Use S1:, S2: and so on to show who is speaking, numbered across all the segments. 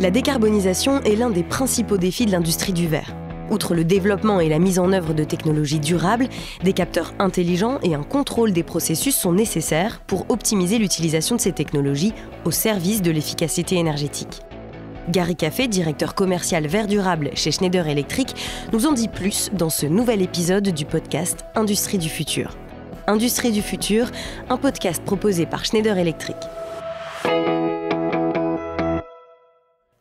S1: La décarbonisation est l'un des principaux défis de l'industrie du verre. Outre le développement et la mise en œuvre de technologies durables, des capteurs intelligents et un contrôle des processus sont nécessaires pour optimiser l'utilisation de ces technologies au service de l'efficacité énergétique. Gary Café, directeur commercial vert durable chez Schneider Electric, nous en dit plus dans ce nouvel épisode du podcast Industrie du futur. Industrie du futur, un podcast proposé par Schneider Electric.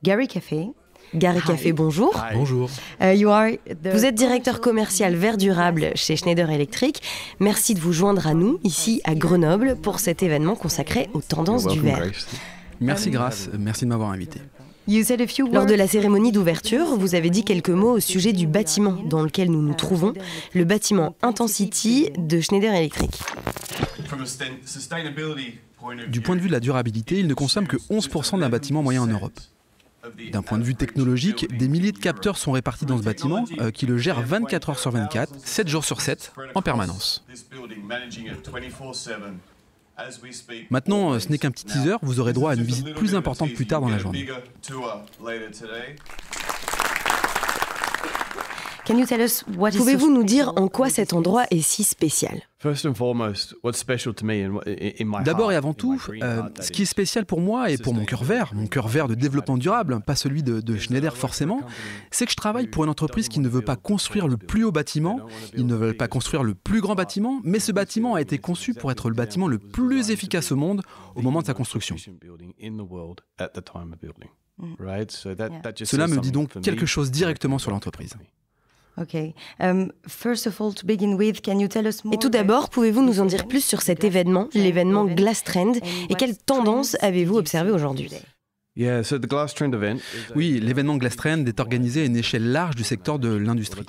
S1: Gary Café. Gary Café, bonjour. Bonjour. Euh, vous êtes directeur commercial vert durable chez Schneider Electric. Merci de vous joindre à nous ici à Grenoble pour cet événement consacré aux tendances du vert.
S2: Merci Grâce, merci de m'avoir invité.
S1: Lors de la cérémonie d'ouverture, vous avez dit quelques mots au sujet du bâtiment dans lequel nous nous trouvons, le bâtiment Intensity de Schneider Electric.
S2: Du point de vue de la durabilité, il ne consomme que 11% d'un bâtiment moyen en Europe. D'un point de vue technologique, des milliers de capteurs sont répartis dans ce bâtiment euh, qui le gère 24 heures sur 24, 7 jours sur 7, en permanence.
S3: Maintenant, euh, ce n'est qu'un petit teaser, vous aurez droit à une visite plus importante plus tard dans la journée.
S1: Pouvez-vous nous dire en quoi cet endroit est si spécial
S3: D'abord et avant tout, euh, ce qui
S2: est spécial pour moi et pour mon cœur vert, mon cœur vert de développement durable, pas celui de, de Schneider forcément, c'est que je travaille pour une entreprise qui ne veut pas construire le plus haut bâtiment, ils ne veulent pas construire le plus grand bâtiment, mais ce bâtiment a été conçu pour être le bâtiment le plus efficace au monde au moment de sa construction. Mm.
S3: Cela me dit donc quelque chose
S2: directement sur l'entreprise.
S1: Et tout d'abord, pouvez-vous nous en dire plus sur cet événement, l'événement Glass Trend, et quelles tendances avez-vous observées aujourd'hui
S2: oui, l'événement Glass Trend est organisé à une échelle
S3: large du secteur de l'industrie.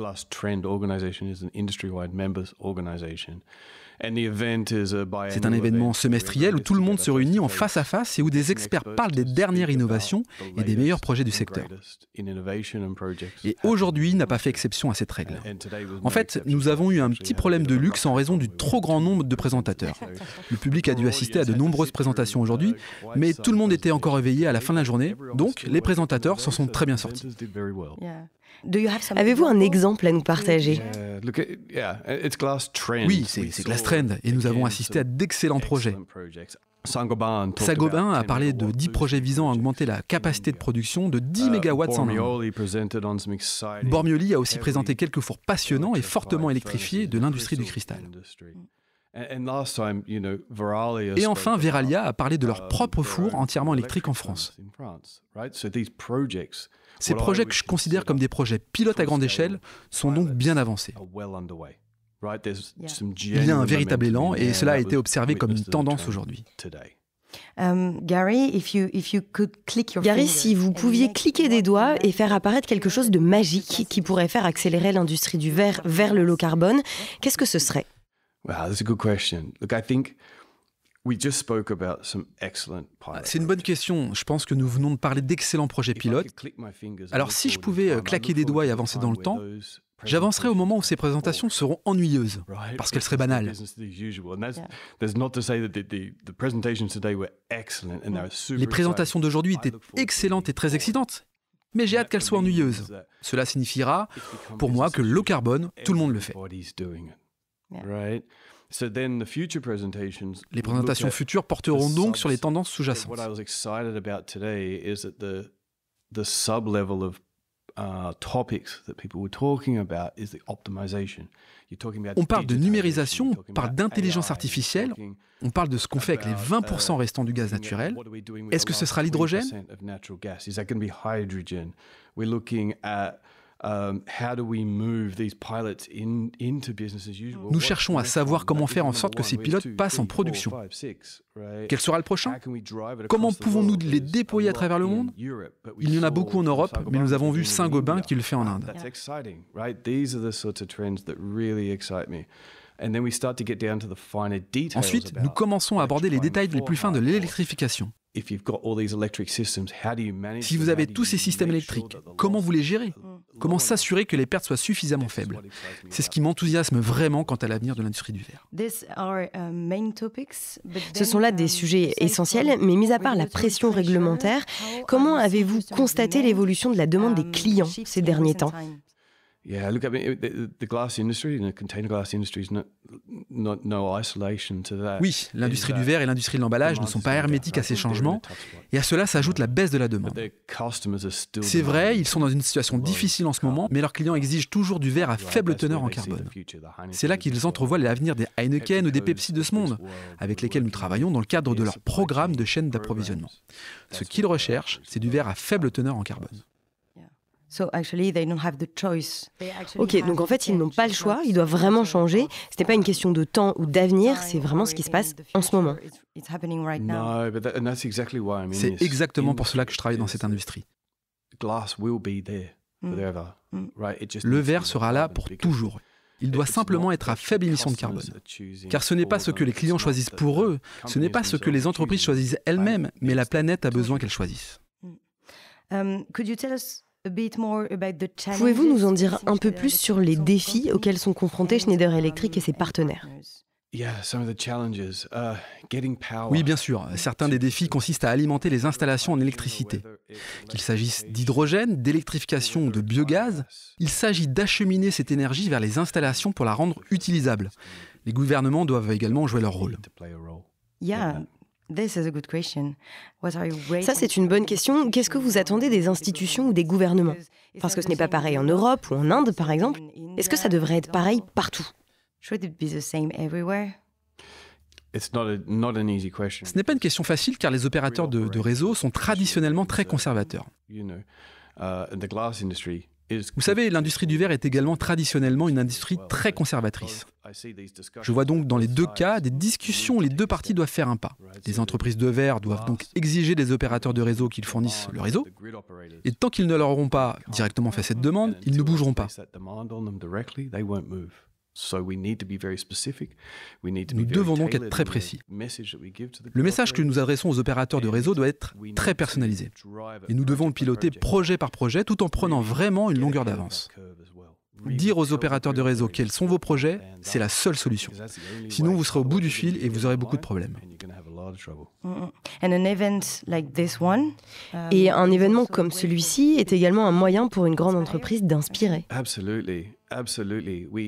S3: C'est un événement
S2: semestriel où tout le monde se réunit en face à face et où des experts parlent des dernières innovations et des meilleurs projets du secteur. Et aujourd'hui n'a pas fait exception à cette règle. En fait, nous avons eu un petit problème de luxe en raison du trop grand nombre de présentateurs. Le public a dû assister à de nombreuses présentations aujourd'hui, mais tout le monde était encore éveillé à la fin de la journée, donc les présentateurs s'en sont très bien sortis.
S1: Avez-vous un exemple à nous partager
S2: Oui, c'est Glass trend et nous avons assisté à d'excellents projets. saint a parlé de 10 projets visant à augmenter la capacité de production de 10 uh, MW en
S3: un Bormioli a aussi présenté
S2: quelques fours passionnants et fortement électrifiés de l'industrie du cristal.
S3: Et enfin, Veralia a parlé de leur um, propre four entièrement électrique en France. Ces projets que
S2: je considère comme des projets pilotes à grande échelle sont donc bien avancés.
S3: Il y a un véritable élan et cela a été observé comme une tendance aujourd'hui.
S1: Gary si vous pouviez cliquer des doigts et faire apparaître quelque chose de magique qui pourrait faire accélérer l'industrie du verre vers le low carbone, qu'est-ce que ce serait
S2: c'est une bonne question. Je pense que nous venons de parler d'excellents projets pilotes. Alors si je pouvais euh, claquer des doigts et avancer dans le temps, J'avancerai au moment où ces présentations seront ennuyeuses, parce qu'elles seraient banales.
S3: Les présentations d'aujourd'hui étaient
S2: excellentes et très excitantes, mais j'ai hâte qu'elles soient ennuyeuses. Cela signifiera, pour moi, que l'eau carbone, tout le monde le fait.
S3: Les présentations futures porteront donc sur les tendances sous-jacentes. On parle
S2: de numérisation, on parle d'intelligence artificielle, on parle de ce qu'on fait avec les 20% uh, restants du gaz naturel. Est-ce que ce sera l'hydrogène
S3: nous cherchons à savoir comment faire en sorte que ces pilotes passent en production. Quel sera le prochain Comment pouvons-nous les déployer à travers le monde Il y en a beaucoup en Europe,
S2: mais nous avons vu Saint-Gobain qui le fait en Inde. Ensuite, nous commençons à aborder les détails les plus fins de l'électrification. Si vous avez tous ces systèmes électriques, comment vous les gérez mm. Comment s'assurer que les pertes soient suffisamment faibles C'est ce qui m'enthousiasme vraiment quant à l'avenir de l'industrie du verre.
S4: Uh, ce sont là des
S1: um, sujets essentiels, mais mis à part la pression réglementaire, comment avez-vous constaté l'évolution de la demande des um, clients ces derniers temps
S3: yeah, Oui, l'industrie du verre
S2: et l'industrie de l'emballage ne sont pas hermétiques à ces changements, et à cela s'ajoute la baisse de la demande. C'est vrai, ils sont dans une situation difficile en ce moment, mais leurs clients exigent toujours du verre à faible teneur en carbone. C'est là qu'ils entrevoient l'avenir des Heineken ou des Pepsi de ce monde, avec lesquels nous travaillons dans le cadre de leur programme de chaîne d'approvisionnement. Ce qu'ils recherchent, c'est du verre à faible teneur en carbone.
S1: Ok, donc en fait, ils n'ont pas le choix, ils doivent vraiment changer. Ce n'est pas une question de temps ou d'avenir, c'est vraiment ce qui se passe en ce moment.
S3: C'est exactement
S2: pour cela que je travaille dans cette industrie. Le verre sera là pour toujours. Il doit simplement être à faible émission de carbone. Car ce n'est pas ce que les clients choisissent pour eux, ce n'est pas ce que les entreprises choisissent elles-mêmes, mais la planète a besoin qu'elles choisissent. Mm.
S4: Um, could you tell Pouvez-vous
S1: nous en dire un peu plus sur les défis auxquels sont confrontés Schneider Electric et ses partenaires
S2: uh, oui, bien sûr. Certains des défis consistent à alimenter les installations en électricité. Qu'il s'agisse d'hydrogène, d'électrification ou de biogaz, il s'agit d'acheminer cette énergie vers les installations pour la rendre utilisable. Les gouvernements doivent également jouer leur rôle.
S1: Yeah. Ça, c'est une bonne question. Qu'est-ce que vous attendez des institutions ou des gouvernements Parce que ce n'est pas pareil en Europe ou en Inde, par exemple. Est-ce que ça devrait être pareil partout ce
S2: n'est pas une question facile car les opérateurs de, réseau sont traditionnellement très conservateurs.
S3: Uh, vous savez,
S2: l'industrie du verre est également traditionnellement une industrie très conservatrice. Je vois donc dans les deux cas des discussions où les deux parties doivent faire un pas. Les entreprises de verre doivent donc exiger des opérateurs de réseau qu'ils fournissent le réseau, et tant qu'ils ne leur auront pas directement fait cette demande, ils ne bougeront pas. Nous devons donc être très précis. Le message que nous adressons aux opérateurs de réseau doit être très personnalisé. Et nous devons le piloter projet par projet tout en prenant vraiment une longueur d'avance. Dire aux opérateurs de réseau quels sont vos projets, c'est la seule solution. Sinon, vous serez au bout du fil et vous aurez beaucoup de problèmes. Mm,
S1: mm. Um, et un événement comme celui-ci est également un moyen pour une grande entreprise d'inspirer.
S3: Absolutely. Absolument,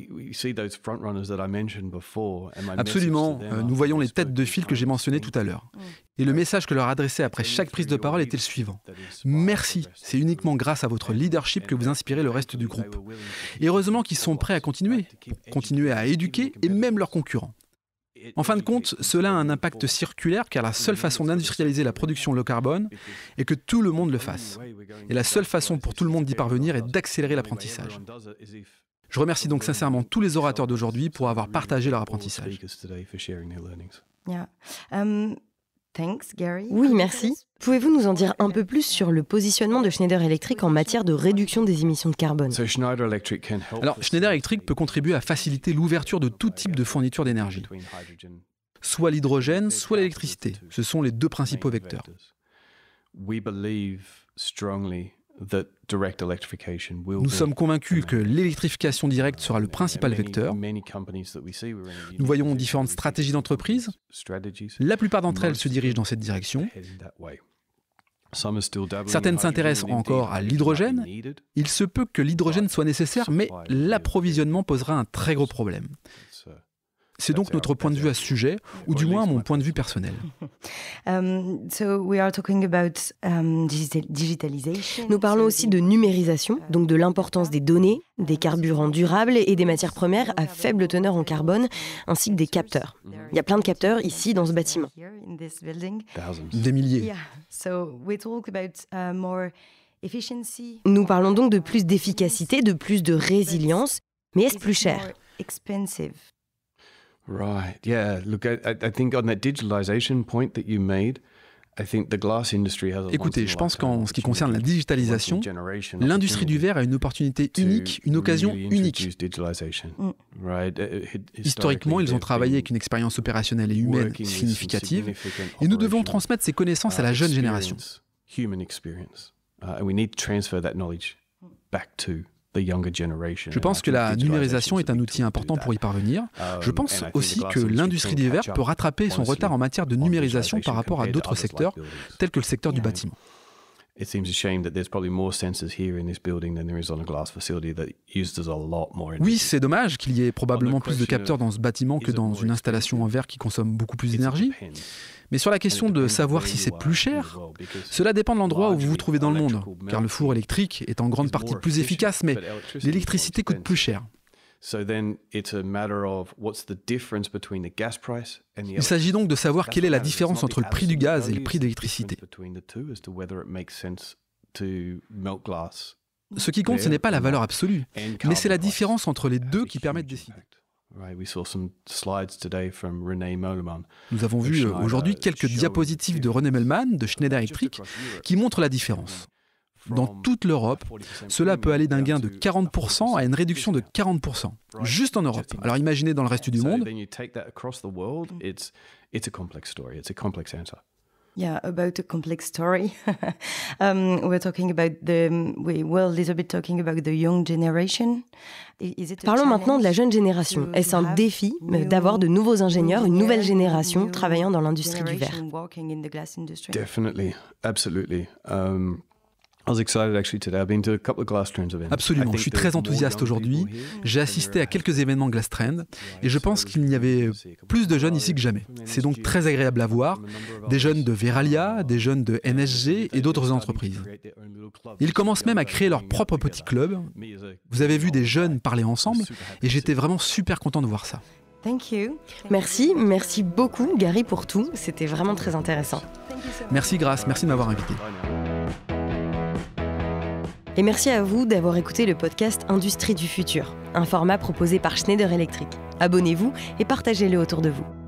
S3: euh, nous
S2: voyons les têtes de file que j'ai mentionnées tout à l'heure. Mm. Et le message que leur adressait après chaque prise de parole était le suivant. Merci, c'est uniquement grâce à votre leadership que vous inspirez le reste du groupe. Et heureusement qu'ils sont prêts à continuer, continuer à éduquer et même leurs concurrents. En fin de compte, cela a un impact circulaire car la seule façon d'industrialiser la production low carbone est que tout le monde le fasse. Et la seule façon pour tout le monde d'y parvenir est d'accélérer l'apprentissage. Je remercie donc sincèrement tous les orateurs d'aujourd'hui pour avoir partagé leur apprentissage.
S1: Oui, merci. Pouvez-vous nous en dire un peu plus sur le positionnement de Schneider Electric en matière de réduction des émissions de carbone
S2: Alors, Schneider Electric peut contribuer à faciliter l'ouverture de tout type de fourniture d'énergie, soit l'hydrogène, soit l'électricité. Ce sont les deux principaux vecteurs. Nous sommes convaincus que l'électrification directe sera le principal vecteur. Nous voyons différentes stratégies d'entreprise. La plupart d'entre elles se dirigent dans cette direction. Certaines s'intéressent encore à l'hydrogène. Il se peut que l'hydrogène soit nécessaire, mais l'approvisionnement posera un très gros problème. C'est donc notre point de vue à ce sujet, ou du moins mon point de vue personnel.
S1: Um, um, Nous parlons aussi de numérisation, donc de l'importance des données, des carburants durables et des matières premières à faible teneur en carbone, ainsi que des capteurs. Il y a plein de capteurs ici dans ce bâtiment. Des milliers.
S4: Uh,
S1: Nous parlons donc de plus d'efficacité, de plus de résilience, mais est-ce plus cher
S3: Right. Yeah. Écoutez, je pense
S2: qu'en ce qui concerne la digitalisation, l'industrie du verre a une opportunité unique, une occasion unique.
S3: Mm. Uh, uh, Historiquement, ils ont travaillé avec
S2: une expérience opérationnelle et humaine significative, et nous devons transmettre ces connaissances à la uh, jeune génération.
S3: Je pense que la numérisation
S2: est un outil important pour y parvenir. Um, Je pense aussi que l'industrie des peut rattraper son retard en matière de numérisation par rapport à d'autres secteurs, tels que le secteur du bâtiment. Oui, c'est dommage qu'il y ait probablement plus de capteurs dans ce bâtiment que dans une installation en verre qui consomme beaucoup plus d'énergie. Mais sur la question de savoir si c'est plus cher, cela dépend de l'endroit où vous vous trouvez dans le monde, car le four électrique est en grande partie plus efficace, mais l'électricité coûte plus cher.
S3: Il s'agit donc de savoir quelle est la différence entre le prix du gaz et le prix de l'électricité. Ce qui compte, ce n'est pas la valeur
S2: absolue, mais c'est la différence entre les deux qui permet de décider. Nous avons vu euh, aujourd'hui uh, quelques diapositives de René Melman de Schneider Electric qui montrent la différence dans toute l'Europe. Cela peut aller d'un gain de 40% à une réduction de 40%, juste en Europe. Alors imaginez dans le reste du monde.
S3: Mm.
S4: Yeah, about a complex story. Um, we're talking about the we a bit talking about the young
S1: generation. Parlons maintenant de la jeune génération. Est-ce un défi euh, d'avoir de nouveaux ingénieurs, une nouvelle génération travaillant dans l'industrie du verre
S3: Definitely, absolutely. Um, Absolument, je suis très enthousiaste aujourd'hui. J'ai assisté
S2: à quelques événements Glass et je pense qu'il n'y avait plus de jeunes ici que jamais. C'est donc très agréable à voir, des jeunes de Veralia, des jeunes de NSG et d'autres entreprises. Ils commencent même à créer leur propre petit club. Vous avez vu des jeunes parler ensemble et j'étais vraiment super content de voir ça.
S1: Merci, merci beaucoup Gary pour tout. C'était vraiment très intéressant.
S2: Merci Grace, merci de m'avoir invité.
S1: Et merci à vous d'avoir écouté le podcast Industrie du futur, un format proposé par Schneider Electric. Abonnez-vous et partagez-le autour de vous.